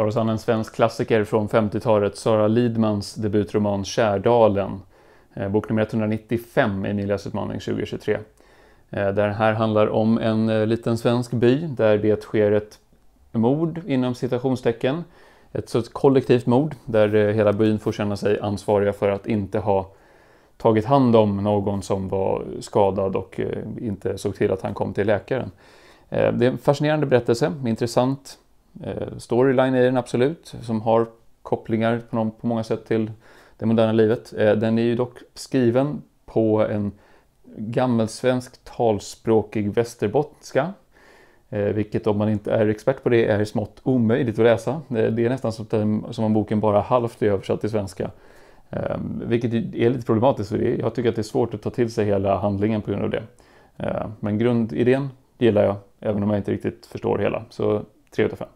tar oss an en svensk klassiker från 50-talet, Sara Lidmans debutroman Kärdalen. Eh, bok nummer 195 i Emilias utmaning 2023. Där här handlar om en eh, liten svensk by där det sker ett mord inom citationstecken. Ett sorts kollektivt mord där eh, hela byn får känna sig ansvariga för att inte ha tagit hand om någon som var skadad och inte såg till att han kom till läkaren. Det är en fascinerande berättelse, intressant Eh, storyline i den absolut, som har kopplingar på, någon, på många sätt till det moderna livet. Eh, den är ju dock skriven på en gammelsvensk talspråkig västerbottniska. Eh, vilket om man inte är expert på det är smått omöjligt att läsa. Det är nästan som om boken bara halvt är översatt till svenska. Ehm, vilket är lite problematiskt, för jag tycker att det är svårt att ta till sig hela handlingen på grund av det. Ehm, men grundidén gillar jag, även om jag inte riktigt förstår hela. Så 3 av 5.